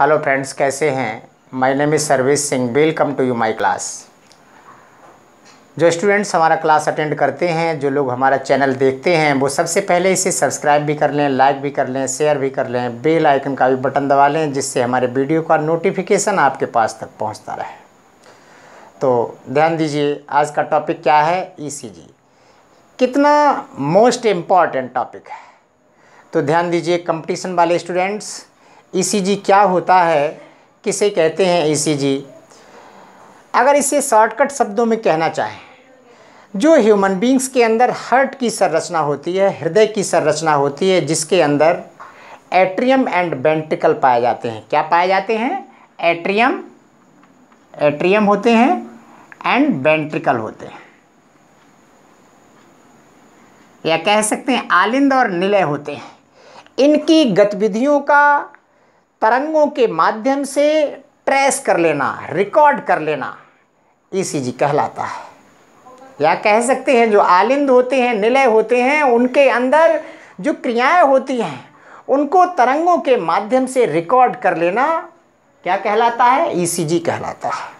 Hello friends कैसे हैं my name is Sarvesh Singh welcome to you my class जो students हमारा क्लास अटेंड करते हैं जो लोग हमारा चैनल देखते हैं वो सबसे पहले इसे सब्सक्राइब भी कर लें लाइक भी कर लें शेयर भी कर लें बेल आइकन का भी बटन दबा लें जिससे हमारे वीडियो का नोटिफिकेशन आपके पास तक पहुँचता रहे तो ध्यान दीजिए आज का टॉपिक क्या है ई e कितना मोस्ट इम्पॉर्टेंट टॉपिक है तो ध्यान दीजिए कंपटीशन वाले स्टूडेंट्स ईसीजी क्या होता है किसे कहते हैं ईसीजी अगर इसे शॉर्टकट शब्दों में कहना चाहें जो ह्यूमन बींग्स के अंदर हर्ट की संरचना होती है हृदय की संरचना होती है जिसके अंदर एट्रियम एंड वेंट्रिकल पाए जाते हैं क्या पाए जाते हैं एट्रियम एट्रियम होते हैं एंड वेंट्रिकल होते हैं या कह सकते हैं आलिंद और निलय होते हैं इनकी गतिविधियों का तरंगों के माध्यम से ट्रेस कर लेना रिकॉर्ड कर लेना ईसीजी कहलाता है या कह सकते हैं जो आलिंद होते हैं निलय होते हैं उनके अंदर जो क्रियाएं होती हैं उनको तरंगों के माध्यम से रिकॉर्ड कर लेना क्या कहलाता है ईसीजी कहलाता है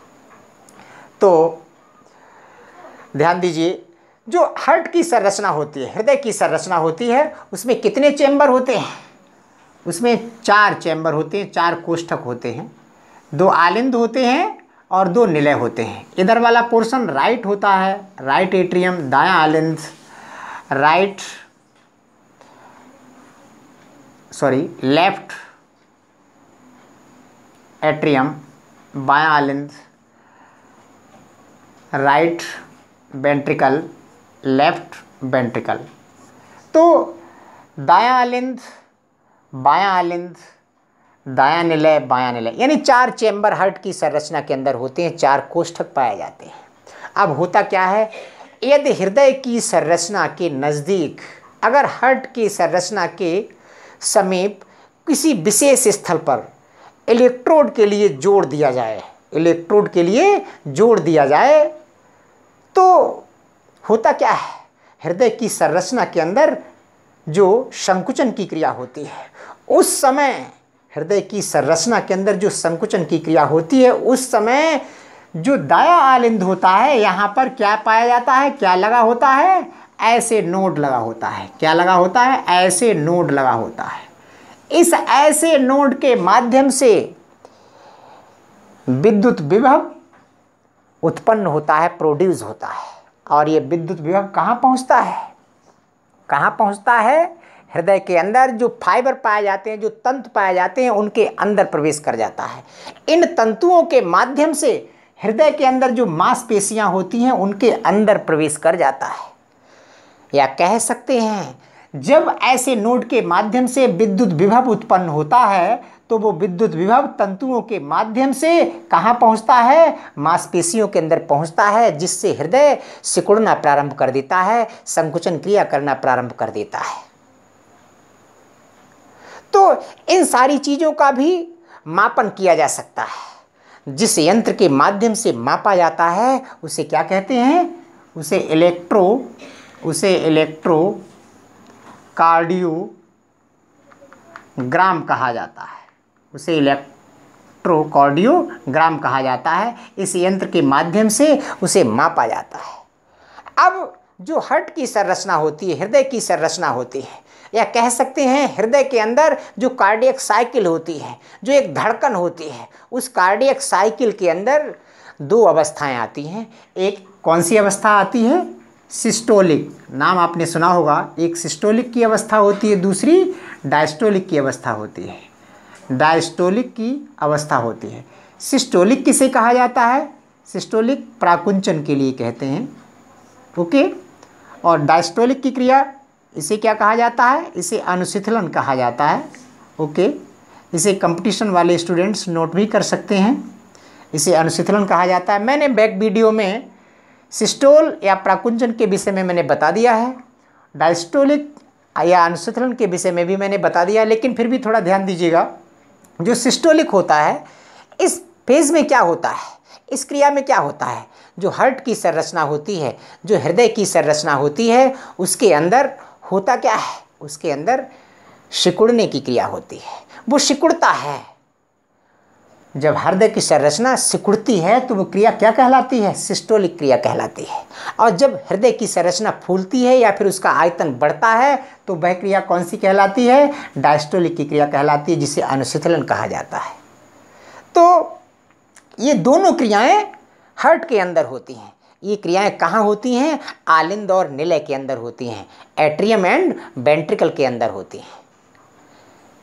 तो ध्यान दीजिए जो हार्ट की संरचना होती है हृदय की संरचना होती है उसमें कितने चैम्बर होते हैं उसमें चार चैम्बर होते हैं चार कोष्ठक होते हैं दो आलिंद होते हैं और दो निलय होते हैं इधर वाला पोर्शन राइट होता है राइट एट्रियम दाया आलिंद राइट सॉरी लेफ्ट एट्रियम बाया आलिंद राइट वेंट्रिकल लेफ्ट वेंट्रिकल तो दाया आलिंद बायां आलिंद दाया निलय बाया निलय यानी चार चैम्बर हर्ट की संरचना के अंदर होते हैं चार कोष्ठक पाए जाते हैं अब होता क्या है यदि हृदय की संरचना के नज़दीक अगर हर्ट की संरचना के समीप किसी विशेष स्थल पर इलेक्ट्रोड के लिए जोड़ दिया जाए इलेक्ट्रोड के लिए जोड़ दिया जाए तो होता क्या है हृदय की संरचना के अंदर जो संकुचन की क्रिया होती है उस समय हृदय की संरचना के अंदर जो संकुचन की क्रिया होती है उस समय जो दाया आलिंद होता है यहाँ पर क्या पाया जाता है क्या लगा होता है ऐसे नोड लगा होता है क्या लगा होता है ऐसे नोड लगा होता है इस ऐसे नोड के माध्यम से विद्युत विभव उत्पन्न होता है प्रोड्यूस होता है और ये विद्युत विभव कहाँ पहुँचता है कहाँ पहुँचता है हृदय के अंदर जो फाइबर पाए जाते हैं जो तंतु पाए जाते हैं उनके अंदर प्रवेश कर जाता है इन तंतुओं के माध्यम से हृदय के अंदर जो मांसपेशियां होती हैं उनके अंदर प्रवेश कर जाता है या कह सकते हैं जब ऐसे नोड के माध्यम से विद्युत विभव उत्पन्न होता है तो वो विद्युत विभव तंतुओं के माध्यम से कहाँ पहुँचता है मांसपेशियों के अंदर पहुँचता है जिससे हृदय सिकुड़ना प्रारंभ कर देता है संकुचन क्रिया करना प्रारंभ कर देता है तो इन सारी चीज़ों का भी मापन किया जा सकता है जिस यंत्र के माध्यम से मापा जाता है उसे क्या कहते हैं उसे इलेक्ट्रो उसे इलेक्ट्रो कार्डियोग्राम कहा जाता है उसे इलेक्ट्रोकॉर्डियोग्राम कहा जाता है इस यंत्र के माध्यम से उसे मापा जाता है अब जो हर्ट की संरचना होती है हृदय की संरचना होती है या कह सकते हैं हृदय के अंदर जो कार्डियक साइकिल होती है जो एक धड़कन होती है उस कार्डियक साइकिल के अंदर दो अवस्थाएं आती हैं एक कौन सी अवस्था आती है सिस्टोलिक नाम आपने सुना होगा एक सिस्टोलिक की अवस्था होती है दूसरी डायस्टोलिक की अवस्था होती है डायस्टोलिक की अवस्था होती है सिस्टोलिक किसे कहा जाता है सिस्टोलिक प्राकुंचन के लिए कहते हैं ओके और डायस्टोलिक की क्रिया इसे क्या कहा जाता है इसे अनुशिथिलन कहा जाता है ओके इसे कंपटीशन वाले स्टूडेंट्स नोट भी कर सकते हैं इसे अनुशिथिलन कहा जाता है मैंने बैक वीडियो में सिस्टोल या प्राकुंचन के विषय में मैंने बता दिया है डायस्टोलिक या अनुशिथिलन के विषय में भी मैंने बता दिया लेकिन फिर भी थोड़ा ध्यान दीजिएगा जो सिस्टोलिक होता है इस फेज में क्या होता है इस क्रिया में क्या होता है जो हर्ट की संरचना होती है जो हृदय की संरचना होती है उसके अंदर होता क्या है उसके अंदर सिकुड़ने की क्रिया होती है वो सिकुड़ता है जब हृदय की संरचना सिकुड़ती है तो वो क्रिया क्या कहलाती है सिस्टोलिक क्रिया कहलाती है और जब हृदय की संरचना फूलती है या फिर उसका आयतन बढ़ता है तो वह क्रिया कौन सी कहलाती है डायस्टोलिक की क्रिया कहलाती है जिसे अनुशीतलन कहा जाता है तो ये दोनों क्रियाएं हर्ट के अंदर होती हैं ये क्रियाएं कहाँ होती हैं आलिंद और निलय के अंदर होती हैं एट्रियम एंड वेंट्रिकल के अंदर होती हैं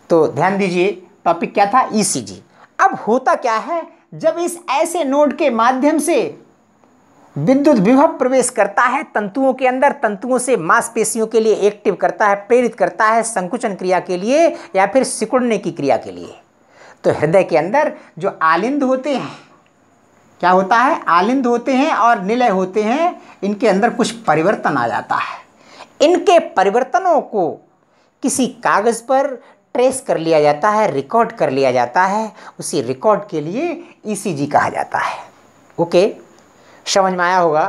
तो ध्यान दीजिए टॉपिक क्या था ई e अब होता क्या है जब इस ऐसे नोड के माध्यम से विद्युत विभव प्रवेश करता है तंतुओं के अंदर तंतुओं से मांसपेशियों के लिए एक्टिव करता है प्रेरित करता है संकुचन क्रिया के लिए या फिर सिकुड़ने की क्रिया के लिए तो हृदय के अंदर जो आलिंद होते हैं क्या होता है आलिंद होते हैं और निलय होते हैं इनके अंदर कुछ परिवर्तन आ जाता है इनके परिवर्तनों को किसी कागज़ पर ट्रेस कर लिया जाता है रिकॉर्ड कर लिया जाता है उसी रिकॉर्ड के लिए ईसीजी e कहा जाता है ओके समझ में आया होगा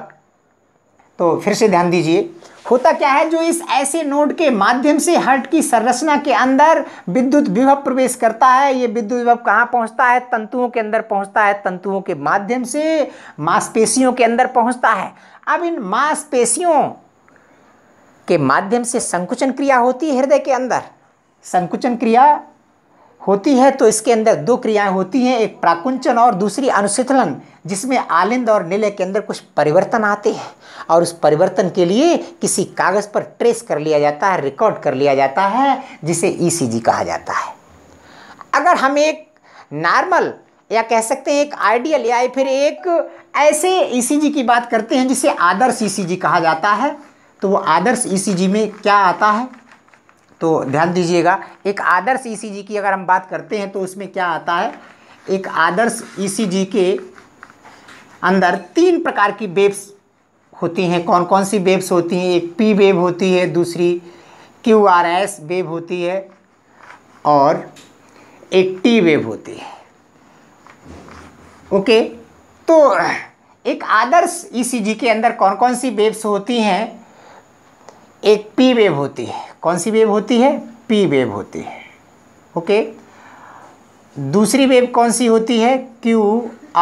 तो फिर से ध्यान दीजिए होता क्या है जो इस ऐसे नोड के माध्यम से हर्ट की संरचना के अंदर विद्युत विभव प्रवेश करता है ये विद्युत विभव कहाँ पहुँचता है तंतुओं के अंदर पहुँचता है तंतुओं के माध्यम से मांसपेशियों के अंदर पहुँचता है अब इन मांसपेशियों के माध्यम से संकुचन क्रिया होती है हृदय के अंदर संकुचन क्रिया होती है तो इसके अंदर दो क्रियाएं होती हैं एक प्राकुंचन और दूसरी अनुशीतलन जिसमें आलिंद और निलय के अंदर कुछ परिवर्तन आते हैं और उस परिवर्तन के लिए किसी कागज़ पर ट्रेस कर लिया जाता है रिकॉर्ड कर लिया जाता है जिसे ई e कहा जाता है अगर हम एक नॉर्मल या कह सकते हैं एक आइडियल या फिर एक ऐसे ई e की बात करते हैं जिसे आदर्श ई e कहा जाता है तो वो आदर्श ई में क्या आता है तो ध्यान दीजिएगा एक आदर्श ईसीजी e की अगर हम बात करते हैं तो उसमें क्या आता है एक आदर्श ईसीजी e के अंदर तीन प्रकार की वेब्स होती हैं कौन कौन सी वेब्स होती हैं एक पी वेब होती है दूसरी क्यू आर एस वेब होती है और एक टी वेब होती है ओके तो एक आदर्श ईसीजी e के अंदर कौन कौन सी वेब्स होती हैं एक पी वेव होती है कौन सी वेव होती है पी वेव होती है ओके दूसरी वेव कौन सी होती है क्यू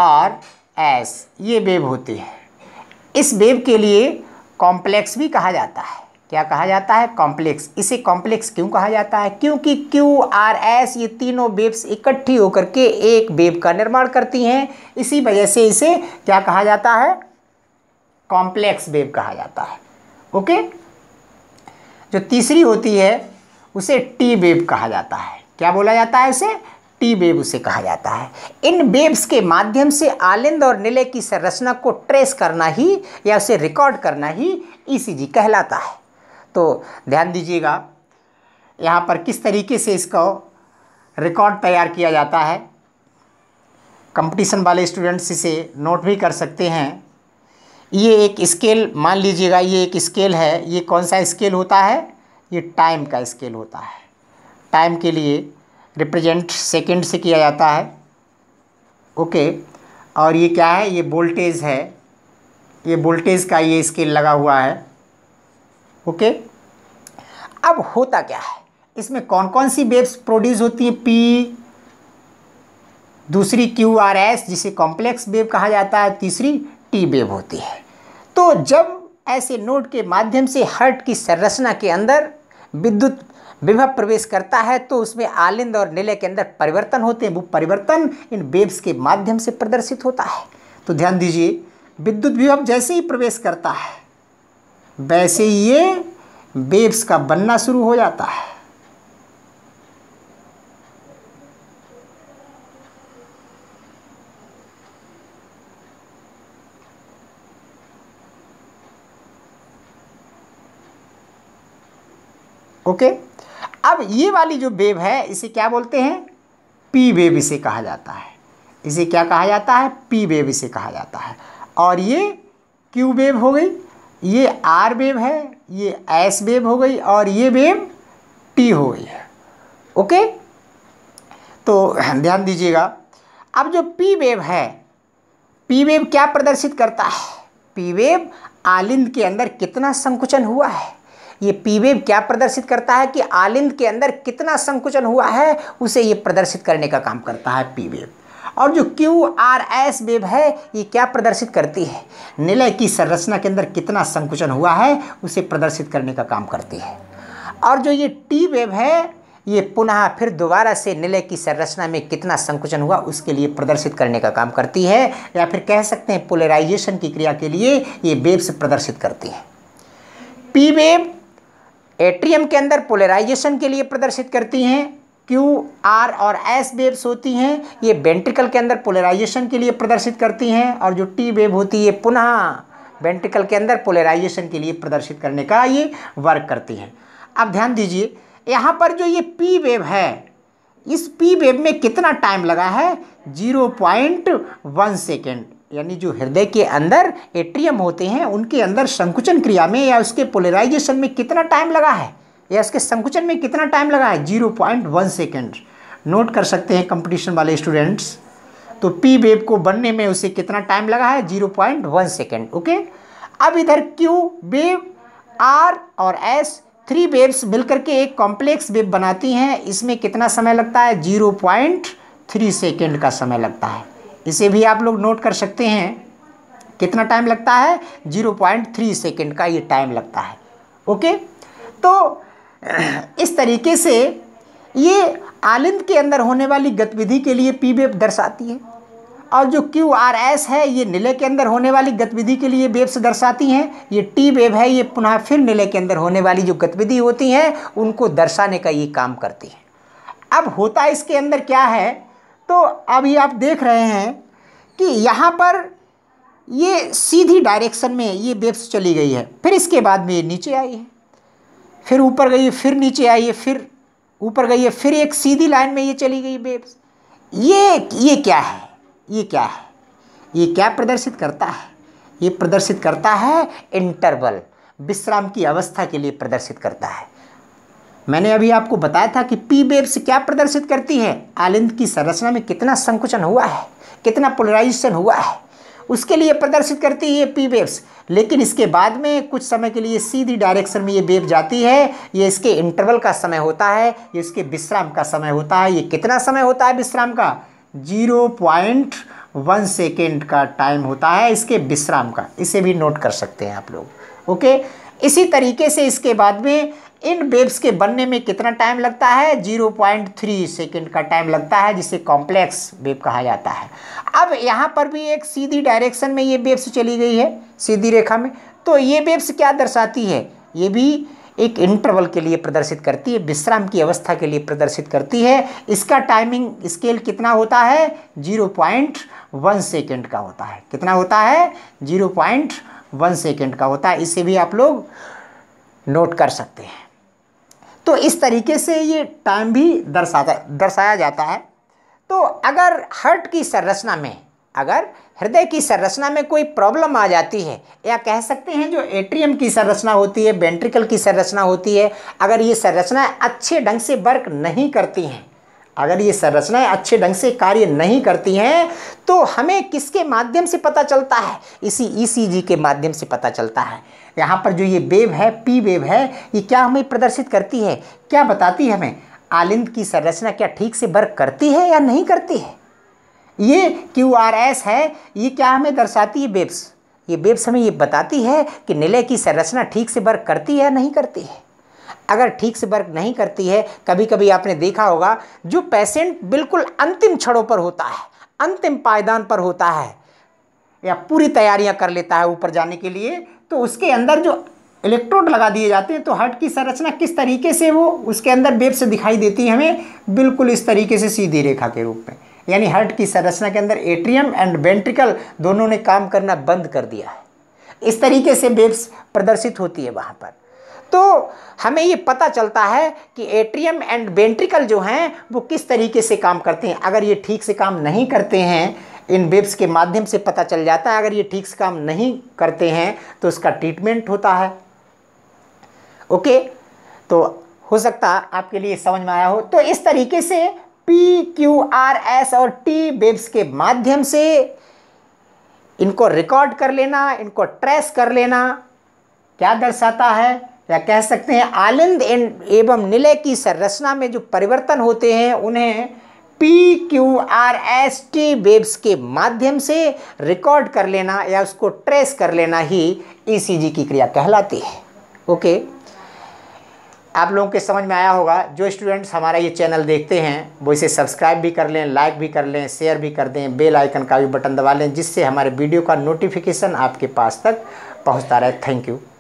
आर एस ये वेव होती है इस वेव के लिए कॉम्प्लेक्स भी कहा जाता है क्या कहा जाता है कॉम्प्लेक्स इसे कॉम्प्लेक्स क्यों कहा जाता है क्योंकि क्यू आर एस ये तीनों वेब्स इकट्ठी होकर के एक वेब का निर्माण करती हैं इसी वजह से इसे क्या कहा जाता है कॉम्प्लेक्स वेब कहा जाता है ओके okay? जो तीसरी होती है उसे टी वेब कहा जाता है क्या बोला जाता है उसे टी वेब उसे कहा जाता है इन वेब्स के माध्यम से आलिंद और निलय की संरचना को ट्रेस करना ही या उसे रिकॉर्ड करना ही ई कहलाता है तो ध्यान दीजिएगा यहाँ पर किस तरीके से इसको रिकॉर्ड तैयार किया जाता है कंपटीशन वाले स्टूडेंट्स इसे नोट भी कर सकते हैं ये एक स्केल मान लीजिएगा ये एक स्केल है ये कौन सा स्केल होता है ये टाइम का स्केल होता है टाइम के लिए रिप्रेजेंट सेकेंड से किया जाता है ओके और ये क्या है ये वोल्टेज है ये वोल्टेज का ये स्केल लगा हुआ है ओके अब होता क्या है इसमें कौन कौन सी वेव्स प्रोड्यूस होती हैं पी दूसरी क्यू आर एस जिसे कॉम्प्लेक्स वेव कहा जाता है तीसरी टी वेव होती है तो जब ऐसे नोड के माध्यम से हर्ट की संरचना के अंदर विद्युत विभव प्रवेश करता है तो उसमें आलिंद और निलय के अंदर परिवर्तन होते हैं वो परिवर्तन इन वेव्स के माध्यम से प्रदर्शित होता है तो ध्यान दीजिए विद्युत विभव जैसे ही प्रवेश करता है वैसे ही ये वेव्स का बनना शुरू हो जाता है ये वाली जो वेव है इसे क्या बोलते हैं पी वेव इसे कहा जाता है इसे क्या कहा जाता है पी वेव इसे कहा जाता है और ये क्यू वेव हो गई ये आर वेव है ये एस वेव हो गई और ये वेव टी हो गई है ओके तो ध्यान दीजिएगा अब जो पी वेव है पी वेव क्या प्रदर्शित करता है पी वेव आलिंद के अंदर कितना संकुचन हुआ है ये पी वेव क्या प्रदर्शित करता है कि आलिंद के अंदर कितना संकुचन हुआ है उसे ये प्रदर्शित करने का काम करता है पी वेव और जो क्यू आर एस वेब है ये क्या प्रदर्शित करती है निलय की संरचना के अंदर कितना संकुचन हुआ है उसे प्रदर्शित करने का काम करती है और जो ये टी वेब है ये पुनः फिर दोबारा से निलय की संरचना में कितना संकुचन हुआ उसके लिए प्रदर्शित करने का काम करती है या फिर कह सकते हैं पोलराइजेशन की क्रिया के लिए ये वेव्स प्रदर्शित करती है पी वेब एट्रियम के अंदर पोलराइजेशन के लिए प्रदर्शित करती हैं क्यू आर और एस वेव्स होती हैं ये वेंट्रिकल के अंदर पोलराइजेशन के लिए प्रदर्शित करती हैं और जो टी वेव होती है पुनः वेंट्रिकल के अंदर पोलराइजेशन के लिए प्रदर्शित करने का ये वर्क करती हैं अब ध्यान दीजिए यहाँ पर जो ये पी वेव है इस पी वेव में कितना टाइम लगा है जीरो पॉइंट वन सेकेंड यानी जो हृदय के अंदर एट्रियम होते हैं उनके अंदर संकुचन क्रिया में या उसके पोलराइजेशन में कितना टाइम लगा है या उसके संकुचन में कितना टाइम लगा है zero point one second note कर सकते हैं कंपटीशन वाले स्टूडेंट्स तो पी वेब को बनने में उसे कितना टाइम लगा है zero point one second okay अब इधर क्यू वेब आर और एस थ्री वेब्स मिलकर के एक कॉम्प्लेक्स वेब बनाती हैं इसमें कितना समय लगता है जीरो पॉइंट थ्री सेकेंड का समय लगता है इसे भी आप लोग नोट कर सकते हैं कितना टाइम लगता है जीरो पॉइंट थ्री सेकेंड का ये टाइम लगता है ओके तो इस तरीके से ये आलिंद के अंदर होने वाली गतिविधि के लिए पी वेब e दर्शाती है और जो क्यू आर एस है ये नीले के अंदर होने वाली गतिविधि के लिए वेब्स e दर्शाती हैं ये टी वेब e है ये पुनः फिर नीले के अंदर होने वाली जो गतिविधि होती हैं उनको दर्शाने का ये काम करती है अब होता इसके अंदर क्या है तो अभी आप देख रहे हैं कि यहाँ पर ये सीधी डायरेक्शन में ये वेब्स चली गई है फिर इसके बाद में ये नीचे आई है फिर ऊपर गई फिर नीचे आई है फिर ऊपर गई है फिर एक सीधी लाइन में ये चली गई वेब्स ये ये क्या है ये क्या है ये क्या प्रदर्शित करता है ये प्रदर्शित करता है इंटरवल विश्राम की अवस्था के लिए प्रदर्शित करता है मैंने अभी आपको बताया था कि पी वेव्स क्या प्रदर्शित करती है आलिंद की संरचना में कितना संकुचन हुआ है कितना पोलराइजेशन हुआ है उसके लिए प्रदर्शित करती है ये पी वेव्स लेकिन इसके बाद में कुछ समय के लिए सीधी डायरेक्शन में ये वेव जाती है ये इसके इंटरवल का समय होता है ये इसके विश्राम का समय होता है ये कितना समय होता है विश्राम का जीरो पॉइंट वन सेकेंड का टाइम होता है इसके विश्राम का इसे भी नोट कर सकते हैं आप लोग ओके इसी तरीके से इसके बाद में इन वेब्स के बनने में कितना टाइम लगता है 0.3 सेकेंड का टाइम लगता है जिसे कॉम्प्लेक्स वेब कहा जाता है अब यहाँ पर भी एक सीधी डायरेक्शन में ये वेब्स चली गई है सीधी रेखा में तो ये वेब्स क्या दर्शाती है ये भी एक इंटरवल के लिए प्रदर्शित करती है विश्राम की अवस्था के लिए प्रदर्शित करती है इसका टाइमिंग स्केल कितना होता है 0.1 सेकंड का होता है कितना होता है पॉइंट वन सेकेंड का होता है इसे भी आप लोग नोट कर सकते हैं तो इस तरीके से ये टाइम भी दर्शाता दर्शाया जाता है तो अगर हर्ट की संरचना में अगर हृदय की संरचना में कोई प्रॉब्लम आ जाती है या कह सकते हैं जो एट्रियम की संरचना होती है वेंट्रिकल की संरचना होती है अगर ये संरचना अच्छे ढंग से वर्क नहीं करती हैं अगर ये संरचनाएं अच्छे ढंग से कार्य नहीं करती हैं तो हमें किसके माध्यम से पता चलता है इसी ईसीजी e के माध्यम से पता चलता है यहाँ पर जो ये वेव है पी वेव है ये क्या हमें प्रदर्शित करती है क्या बताती है हमें आलिंद की संरचना क्या ठीक से वर्क करती है या नहीं करती है ये क्यू आर एस है ये क्या हमें दर्शाती है वेब्स ये वेब्स हमें ये बताती है कि निलय की संरचना ठीक से वर्क करती है या नहीं करती है अगर ठीक से वर्क नहीं करती है कभी कभी आपने देखा होगा जो पेशेंट बिल्कुल अंतिम क्षणों पर होता है अंतिम पायदान पर होता है या पूरी तैयारियां कर लेता है ऊपर जाने के लिए तो उसके अंदर जो इलेक्ट्रोड लगा दिए जाते हैं तो हर्ट की संरचना किस तरीके से वो उसके अंदर बेब से दिखाई देती है हमें बिल्कुल इस तरीके से सीधी रेखा के रूप में यानी हर्ट की संरचना के अंदर एट्रियम एंड वेंट्रिकल दोनों ने काम करना बंद कर दिया है इस तरीके से बेब्स प्रदर्शित होती है वहाँ पर तो हमें ये पता चलता है कि एट्रियम एंड वेंट्रिकल जो हैं वो किस तरीके से काम करते हैं अगर ये ठीक से काम नहीं करते हैं इन वेब्स के माध्यम से पता चल जाता है अगर ये ठीक से काम नहीं करते हैं तो उसका ट्रीटमेंट होता है ओके तो हो सकता आपके लिए समझ में आया हो तो इस तरीके से पी क्यू आर एस और टी वेब्स के माध्यम से इनको रिकॉर्ड कर लेना इनको ट्रेस कर लेना क्या दर्शाता है या कह सकते हैं आलिंद एवं निलय की संरचना में जो परिवर्तन होते हैं उन्हें P Q R S T waves के माध्यम से रिकॉर्ड कर लेना या उसको ट्रेस कर लेना ही ई e की क्रिया कहलाती है ओके आप लोगों के समझ में आया होगा जो स्टूडेंट्स हमारा ये चैनल देखते हैं वो इसे सब्सक्राइब भी कर लें लाइक भी कर लें शेयर भी कर दें बेल आइकन का भी बटन दबा लें जिससे हमारे वीडियो का नोटिफिकेशन आपके पास तक पहुंचता रहे थैंक यू